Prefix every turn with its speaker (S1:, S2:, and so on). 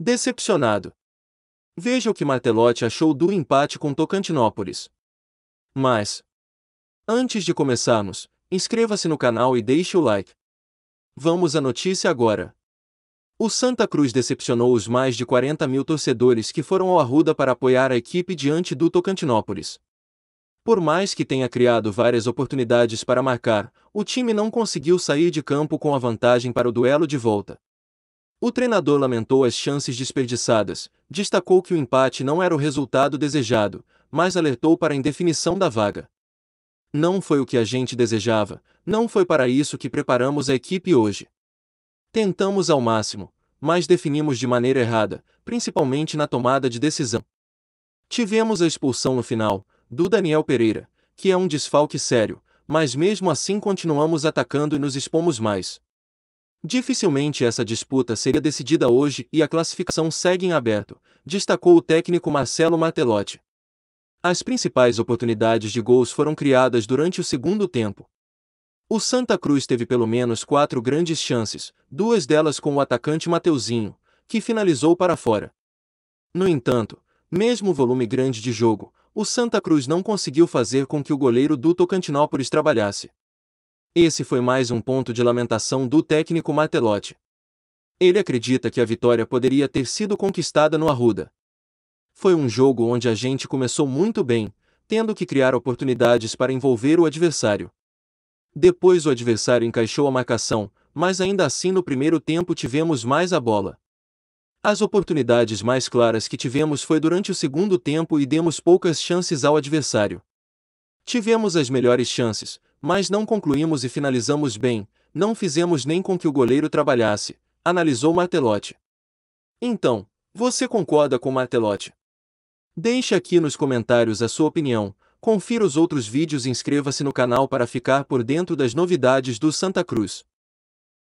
S1: Decepcionado. Veja o que Martelotti achou do empate com Tocantinópolis. Mas, antes de começarmos, inscreva-se no canal e deixe o like. Vamos à notícia agora. O Santa Cruz decepcionou os mais de 40 mil torcedores que foram ao Arruda para apoiar a equipe diante do Tocantinópolis. Por mais que tenha criado várias oportunidades para marcar, o time não conseguiu sair de campo com a vantagem para o duelo de volta. O treinador lamentou as chances desperdiçadas, destacou que o empate não era o resultado desejado, mas alertou para a indefinição da vaga. Não foi o que a gente desejava, não foi para isso que preparamos a equipe hoje. Tentamos ao máximo, mas definimos de maneira errada, principalmente na tomada de decisão. Tivemos a expulsão no final, do Daniel Pereira, que é um desfalque sério, mas mesmo assim continuamos atacando e nos expomos mais. Dificilmente essa disputa seria decidida hoje e a classificação segue em aberto, destacou o técnico Marcelo Martelotti. As principais oportunidades de gols foram criadas durante o segundo tempo. O Santa Cruz teve pelo menos quatro grandes chances, duas delas com o atacante Mateuzinho, que finalizou para fora. No entanto, mesmo o volume grande de jogo, o Santa Cruz não conseguiu fazer com que o goleiro do Tocantinópolis trabalhasse. Esse foi mais um ponto de lamentação do técnico Matelotti. Ele acredita que a vitória poderia ter sido conquistada no Arruda. Foi um jogo onde a gente começou muito bem, tendo que criar oportunidades para envolver o adversário. Depois o adversário encaixou a marcação, mas ainda assim no primeiro tempo tivemos mais a bola. As oportunidades mais claras que tivemos foi durante o segundo tempo e demos poucas chances ao adversário. Tivemos as melhores chances, mas não concluímos e finalizamos bem, não fizemos nem com que o goleiro trabalhasse, analisou Martelotti. Então, você concorda com Martelotti? Deixe aqui nos comentários a sua opinião, confira os outros vídeos e inscreva-se no canal para ficar por dentro das novidades do Santa Cruz.